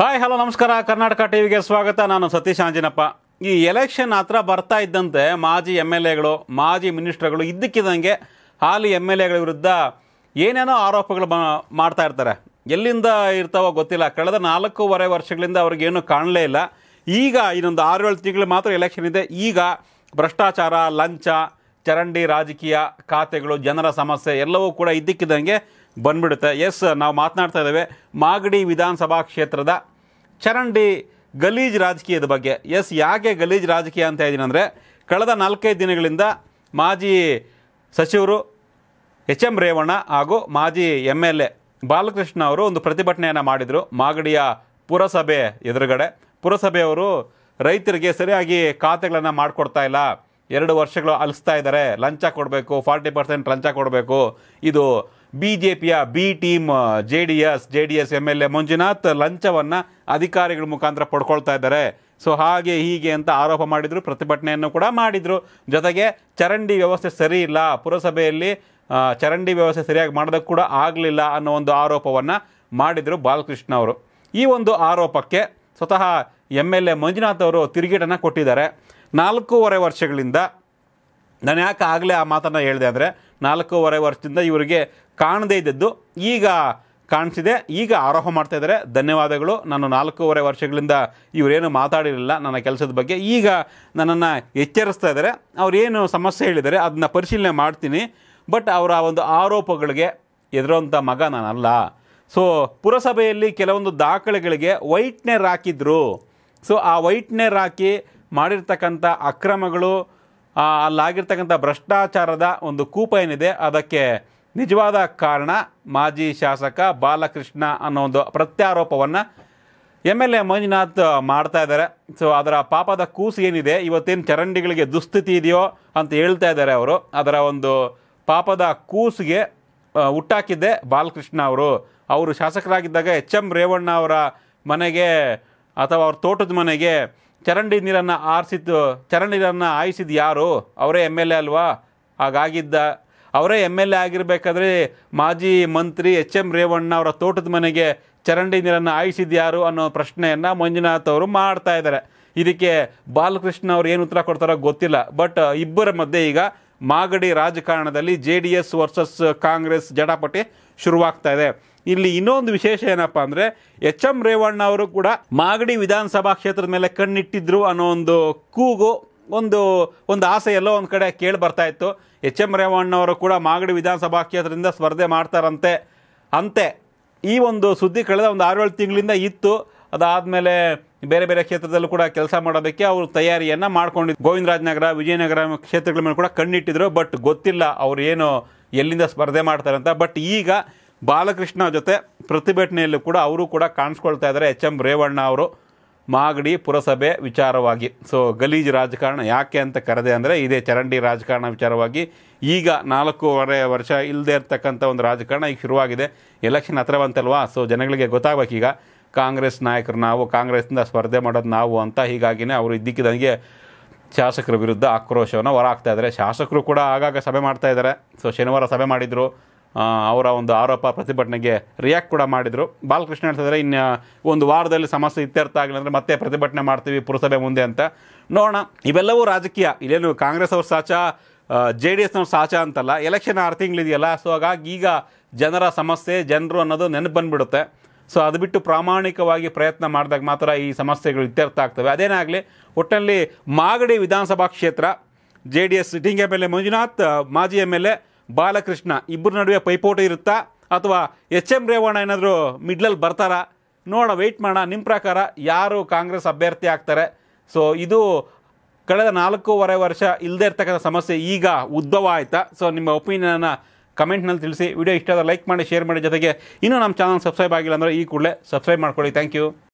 hi hello ನಮಸ್ಕಾರ ಕರ್ನಾಟಕ ಟಿವಿಗೆ ಸ್ವಾಗತ ನಾನು ಸತೀಶ್ ಆಂಜಿನಪ್ಪ ಈ ಎಲೆಕ್ಷನ್ ಹತ್ರ ಬರ್ತಾ ಇದ್ದಂತೆ ಮಾಜಿ ಎಮ್ ಎಲ್ ಎಗಳು ಮಾಜಿ ಮಿನಿಸ್ಟರ್ಗಳು ಇದ್ದಕ್ಕಿದ್ದಂಗೆ ಹಾಲಿ ಎಮ್ ಎಲ್ ಎಗಳ ವಿರುದ್ಧ ಏನೇನೋ ಆರೋಪಗಳು ಮಾಡ್ತಾ ಇರ್ತಾರೆ ಎಲ್ಲಿಂದ ಇರ್ತಾವೋ ಗೊತ್ತಿಲ್ಲ ಕಳೆದ ನಾಲ್ಕೂವರೆ ವರ್ಷಗಳಿಂದ ಅವ್ರಿಗೇನು ಕಾಣಲೇ ಇಲ್ಲ ಈಗ ಇನ್ನೊಂದು ಆರು ಏಳು ತಿಂಗಳು ಮಾತ್ರ ಎಲೆಕ್ಷನ್ ಇದೆ ಈಗ ಭ್ರಷ್ಟಾಚಾರ ಲಂಚ ಚರಂಡಿ ರಾಜಕೀಯ ಖಾತೆಗಳು ಜನರ ಸಮಸ್ಯೆ ಎಲ್ಲವೂ ಕೂಡ ಇದ್ದಕ್ಕಿದ್ದಂಗೆ ಬಂದ್ಬಿಡುತ್ತೆ ಎಸ್ ನಾವು ಮಾತನಾಡ್ತಾ ಇದ್ದೇವೆ ಮಾಗಡಿ ವಿಧಾನಸಭಾ ಕ್ಷೇತ್ರದ ಚರಂಡಿ ಗಲೀಜ್ ರಾಜಕೀಯದ ಬಗ್ಗೆ ಎಸ್ ಯಾಕೆ ಗಲೀಜ್ ರಾಜಕೀಯ ಅಂತ ಇದ್ದೀನಿ ಅಂದರೆ ಕಳೆದ ನಾಲ್ಕೈದು ದಿನಗಳಿಂದ ಮಾಜಿ ಸಚಿವರು ಎಚ್ ಎಂ ರೇವಣ್ಣ ಹಾಗೂ ಮಾಜಿ ಎಮ್ ಎಲ್ ಎ ಬಾಲಕೃಷ್ಣ ಅವರು ಒಂದು ಪ್ರತಿಭಟನೆಯನ್ನು ಮಾಡಿದರು ಮಾಗಡಿಯ ಪುರಸಭೆ ಎದುರುಗಡೆ ಪುರಸಭೆಯವರು ರೈತರಿಗೆ ಸರಿಯಾಗಿ ಖಾತೆಗಳನ್ನು ಮಾಡಿಕೊಡ್ತಾ ಇಲ್ಲ ಎರಡು ವರ್ಷಗಳು ಅಲಿಸ್ತಾ ಇದ್ದಾರೆ ಲಂಚ ಕೊಡಬೇಕು ಫಾರ್ಟಿ ಪರ್ಸೆಂಟ್ ಲಂಚ ಕೊಡಬೇಕು ಇದು ಬಿಜೆಪಿಯ B team J D S J D S M L A Manjunath ಲಂಚವನ್ನು ಅಧಿಕಾರಿಗಳ ಮುಖಾಂತರ ಪಡ್ಕೊಳ್ತಾ ಇದ್ದಾರೆ ಸೊ ಹಾಗೆ ಹೀಗೆ ಅಂತ ಆರೋಪ ಮಾಡಿದರು ಪ್ರತಿಭಟನೆಯನ್ನು ಕೂಡ ಮಾಡಿದರು ಜೊತೆಗೆ ಚರಂಡಿ ವ್ಯವಸ್ಥೆ ಸರಿ ಇಲ್ಲ ಪುರಸಭೆಯಲ್ಲಿ ಚರಂಡಿ ವ್ಯವಸ್ಥೆ ಸರಿಯಾಗಿ ಮಾಡೋದಕ್ಕೆ ಕೂಡ ಆಗಲಿಲ್ಲ ಅನ್ನೋ ಒಂದು ಆರೋಪವನ್ನು ಮಾಡಿದರು ಬಾಲಕೃಷ್ಣ ಅವರು ಈ ಒಂದು ಆರೋಪಕ್ಕೆ ಸ್ವತಃ ಎಮ್ ಎಲ್ ಎ ಮಂಜುನಾಥ್ ಅವರು ತಿರುಗೇಟನ್ನು ಕೊಟ್ಟಿದ್ದಾರೆ ನಾಲ್ಕೂವರೆ ವರ್ಷಗಳಿಂದ ನಾನು ಯಾಕೆ ಆಗಲೇ ಆ ಮಾತನ್ನು ಹೇಳಿದೆ ಅಂದರೆ ನಾಲ್ಕೂವರೆ ವರ್ಷದಿಂದ ಇವರಿಗೆ ಕಾಣದೇ ಇದ್ದದ್ದು ಈಗ ಕಾಣಿಸಿದೆ ಈಗ ಆರೋಪ ಮಾಡ್ತಾ ಇದ್ದಾರೆ ಧನ್ಯವಾದಗಳು ನಾನು ನಾಲ್ಕೂವರೆ ವರ್ಷಗಳಿಂದ ಇವರೇನು ಮಾತಾಡಿರಲಿಲ್ಲ ನನ್ನ ಕೆಲಸದ ಬಗ್ಗೆ ಈಗ ನನ್ನನ್ನು ಎಚ್ಚರಿಸ್ತಾ ಇದ್ದಾರೆ ಅವರೇನು ಸಮಸ್ಯೆ ಹೇಳಿದ್ದಾರೆ ಅದನ್ನ ಪರಿಶೀಲನೆ ಮಾಡ್ತೀನಿ ಬಟ್ ಅವರ ಒಂದು ಆರೋಪಗಳಿಗೆ ಎದುರೋಂಥ ಮಗ ನಾನಲ್ಲ ಸೊ ಪುರಸಭೆಯಲ್ಲಿ ಕೆಲವೊಂದು ದಾಖಲೆಗಳಿಗೆ ವೈಟ್ನೇರ್ ಹಾಕಿದ್ರು ಸೊ ಆ ವೈಟ್ನೇರ್ ಹಾಕಿ ಮಾಡಿರ್ತಕ್ಕಂಥ ಅಕ್ರಮಗಳು ಅಲ್ಲಾಗಿರ್ತಕ್ಕಂಥ ಭ್ರಷ್ಟಾಚಾರದ ಒಂದು ಕೂಪ ಏನಿದೆ ಅದಕ್ಕೆ ನಿಜವಾದ ಕಾರಣ ಮಾಜಿ ಶಾಸಕ ಬಾಲಕೃಷ್ಣ ಅನ್ನೋ ಒಂದು ಪ್ರತ್ಯಾರೋಪವನ್ನು ಎಮ್ ಎಲ್ ಎ ಮಂಜುನಾಥ್ ಮಾಡ್ತಾ ಇದ್ದಾರೆ ಸೊ ಅದರ ಪಾಪದ ಕೂಸು ಏನಿದೆ ಇವತ್ತೇನು ಚರಂಡಿಗಳಿಗೆ ದುಸ್ಥಿತಿ ಇದೆಯೋ ಅಂತ ಹೇಳ್ತಾ ಇದ್ದಾರೆ ಅವರು ಅದರ ಒಂದು ಪಾಪದ ಕೂಸಿಗೆ ಹುಟ್ಟಾಕಿದ್ದೆ ಬಾಲಕೃಷ್ಣ ಅವರು ಅವರು ಶಾಸಕರಾಗಿದ್ದಾಗ ಎಚ್ ಎಂ ರೇವಣ್ಣ ಅವರ ಮನೆಗೆ ಅಥವಾ ಅವ್ರ ತೋಟದ ಮನೆಗೆ ಚರಂಡಿ ನೀರನ್ನು ಆರಿಸಿದ್ದು ಚರಂಡಿ ನೀರನ್ನು ಆಯಿಸಿದ್ದು ಯಾರು ಅವರೇ ಎಮ್ ಎಲ್ ಎ ಅಲ್ವಾ ಹಾಗಾಗಿದ್ದ ಅವರೇ ಎಮ್ ಎಲ್ ಎ ಆಗಿರಬೇಕಾದ್ರೆ ಮಾಜಿ ಮಂತ್ರಿ ಎಚ್ ಎಂ ರೇವಣ್ಣ ಅವರ ತೋಟದ ಮನೆಗೆ ಚರಂಡಿ ನೀರನ್ನು ಆಯಿಸಿದ್ಯಾರು ಅನ್ನೋ ಪ್ರಶ್ನೆಯನ್ನು ಮಂಜುನಾಥ್ ಅವರು ಮಾಡ್ತಾ ಇದ್ದಾರೆ ಇದಕ್ಕೆ ಬಾಲಕೃಷ್ಣ ಅವರು ಏನು ಉತ್ತರ ಕೊಡ್ತಾರೋ ಗೊತ್ತಿಲ್ಲ ಬಟ್ ಇಬ್ಬರ ಮಧ್ಯೆ ಈಗ ಮಾಗಡಿ ರಾಜಕಾರಣದಲ್ಲಿ J D S versus Congress ಜಟಾಪಟಿ ಶುರುವಾಗ್ತಾ ಇದೆ ಇಲ್ಲಿ ಇನ್ನೊಂದು ವಿಶೇಷ ಏನಪ್ಪ ಅಂದರೆ ಎಚ್ ಎಂ ರೇವಣ್ಣ ಅವರು ಕೂಡ ಮಾಗಡಿ ವಿಧಾನಸಭಾ ಕ್ಷೇತ್ರದ ಮೇಲೆ ಕಣ್ಣಿಟ್ಟಿದ್ರು ಅನ್ನೋ ಒಂದು ಕೂಗು ಒಂದು ಒಂದು ಆಸೆ ಎಲ್ಲೋ ಒಂದು ಕಡೆ ಕೇಳಿ ಬರ್ತಾ ಇತ್ತು ಎಚ್ ಎಂ ರೇವಣ್ಣವರು ಕೂಡ ಮಾಗಡಿ ವಿಧಾನಸಭಾ ಕ್ಷೇತ್ರದಿಂದ ಸ್ಪರ್ಧೆ ಮಾಡ್ತಾರಂತೆ ಅಂತೆ ಈ ಒಂದು ಸುದ್ದಿ ಕಳೆದ ಒಂದು ಏಳು ತಿಂಗಳಿಂದ ಇತ್ತು ಅದಾದಮೇಲೆ ಬೇರೆ ಬೇರೆ ಕ್ಷೇತ್ರದಲ್ಲೂ ಕೂಡ ಕೆಲಸ ಮಾಡೋದಕ್ಕೆ ಅವರು ತಯಾರಿಯನ್ನು ಮಾಡ್ಕೊಂಡಿದ್ದು ಗೋವಿಂದರಾಜನಗರ ವಿಜಯನಗರ ಕ್ಷೇತ್ರಗಳ ಮೇಲೆ ಕೂಡ ಕಣ್ಣಿಟ್ಟಿದ್ರು ಬಟ್ ಗೊತ್ತಿಲ್ಲ ಅವರು ಏನು ಎಲ್ಲಿಂದ ಸ್ಪರ್ಧೆ ಮಾಡ್ತಾರೆ ಅಂತ ಬಟ್ ಈಗ ಬಾಲಕೃಷ್ಣ ಜೊತೆ ಪ್ರತಿಭಟನೆಯಲ್ಲೂ ಕೂಡ ಅವರು ಕೂಡ ಕಾಣಿಸ್ಕೊಳ್ತಾ ಇದ್ದಾರೆ ಎಚ್ ಎಂ ರೇವಣ್ಣ ಅವರು ಮಾಗಡಿ ಪುರಸಭೆ ವಿಚಾರವಾಗಿ ಸೊ ಗಲೀಜು ರಾಜಕಾರಣ ಯಾಕೆ ಅಂತ ಕರೆದೆ ಅಂದರೆ ಇದೇ ಚರಂಡಿ ರಾಜಕಾರಣ ವಿಚಾರವಾಗಿ ಈಗ ನಾಲ್ಕೂವರೆ ವರ್ಷ ಇಲ್ಲದೆ ಇರತಕ್ಕಂಥ ಒಂದು ರಾಜಕಾರಣ ಈಗ ಶುರುವಾಗಿದೆ ಎಲೆಕ್ಷನ್ ಹತ್ರ ಬಂತಲ್ವಾ ಸೊ ಜನಗಳಿಗೆ ಗೊತ್ತಾಗಬೇಕು ಈಗ ಕಾಂಗ್ರೆಸ್ ನಾಯಕರು ನಾವು ಕಾಂಗ್ರೆಸ್ನಿಂದ ಸ್ಪರ್ಧೆ ಮಾಡೋದು ನಾವು ಅಂತ ಹೀಗಾಗಿಯೇ ಅವರು ಇದ್ದಕ್ಕಿದ್ದಂಗೆ ಶಾಸಕರ ವಿರುದ್ಧ ಆಕ್ರೋಶವನ್ನು ಹೊರಾಗ್ತಾ ಇದ್ದಾರೆ ಶಾಸಕರು ಕೂಡ ಆಗಾಗ ಸಭೆ ಮಾಡ್ತಾ ಇದ್ದಾರೆ ಸೊ ಶನಿವಾರ ಸಭೆ ಮಾಡಿದರು ಅವರ ಒಂದು ಆರೋಪ ಪ್ರತಿಭಟನೆಗೆ ರಿಯಾಕ್ಟ್ ಕೂಡ ಮಾಡಿದರು ಬಾಲಕೃಷ್ಣ ಹೇಳ್ತಿದ್ರೆ ಇನ್ನು ಒಂದು ವಾರದಲ್ಲಿ ಸಮಸ್ಯೆ ಇತ್ಯರ್ಥ ಆಗಲಿಲ್ಲ ಅಂದರೆ ಮತ್ತೆ ಪ್ರತಿಭಟನೆ ಮಾಡ್ತೀವಿ ಪುರಸಭೆ ಮುಂದೆ ಅಂತ ನೋಡೋಣ ಇವೆಲ್ಲವೂ ರಾಜಕೀಯ ಇಲ್ಲೇನು ಕಾಂಗ್ರೆಸ್ ಅವ್ರ ಸಾಚ ಜೆ ಡಿ ಎಸ್ನವ್ರ ಸಾಚ ಅಂತಲ್ಲ ಎಲೆಕ್ಷನ್ ಆರು ತಿಂಗಳಿದೆಯಲ್ಲ ಸೊ ಹಾಗಾಗಿ ಈಗ ಜನರ ಸಮಸ್ಯೆ ಜನರು ಅನ್ನೋದು ನೆನಪು ಬಂದುಬಿಡುತ್ತೆ ಸೊ ಅದು ಬಿಟ್ಟು ಪ್ರಾಮಾಣಿಕವಾಗಿ ಪ್ರಯತ್ನ ಮಾಡಿದಾಗ ಮಾತ್ರ ಈ ಸಮಸ್ಯೆಗಳು ಇತ್ಯರ್ಥ ಆಗ್ತವೆ ಅದೇನಾಗಲಿ ಒಟ್ಟಿನಲ್ಲಿ ಮಾಗಡಿ ವಿಧಾನಸಭಾ ಕ್ಷೇತ್ರ J D S sitting M L A Manjunath ಮಾಜಿ ಎಮ್ ಎಲ್ ಎ ಬಾಲಕೃಷ್ಣ ಇಬ್ಬರ ನಡುವೆ ಪೈಪೋಟಿ ಇರುತ್ತಾ ಅಥವಾ ಎಚ್ ಎಂ ರೇವಣ್ಣ ಏನಾದರೂ ಮಿಡ್ಲಲ್ಲಿ ಬರ್ತಾರಾ ನೋಡ ವೆಯ್ಟ್ ಮಾಡೋಣ ನಿಮ್ಮ ಪ್ರಕಾರ ಯಾರು ಕಾಂಗ್ರೆಸ್ ಅಭ್ಯರ್ಥಿ ಆಗ್ತಾರೆ ಸೊ ಇದು ಕಳೆದ ನಾಲ್ಕೂವರೆ ವರ್ಷ ಇಲ್ಲದೇ ಇರ್ತಕ್ಕಂಥ ಸಮಸ್ಯೆ ಈಗ ಉದ್ಭವ ಆಯಿತಾ ಸೊ ನಿಮ್ಮ ಒಪಿನಿಯನನ್ನು ಕಮೆಂಟ್ನಲ್ಲಿ ತಿಳಿಸಿ ವಿಡಿಯೋ ಇಷ್ಟ ಆದರೆ ಲೈಕ್ ಮಾಡಿ ಶೇರ್ ಮಾಡಿ ಜೊತೆಗೆ ಇನ್ನೂ ನಮ್ಮ ಚಾನಲ್ ಸಬ್ಸ್ಕ್ರೈಬ್ ಆಗಿಲ್ಲ ಅಂದರೆ ಈ ಕೂಡಲೇ ಸಬ್ಸ್ಕ್ರೈಬ್ ಮಾಡ್ಕೊಳ್ಳಿ ಥ್ಯಾಂಕ್ ಯು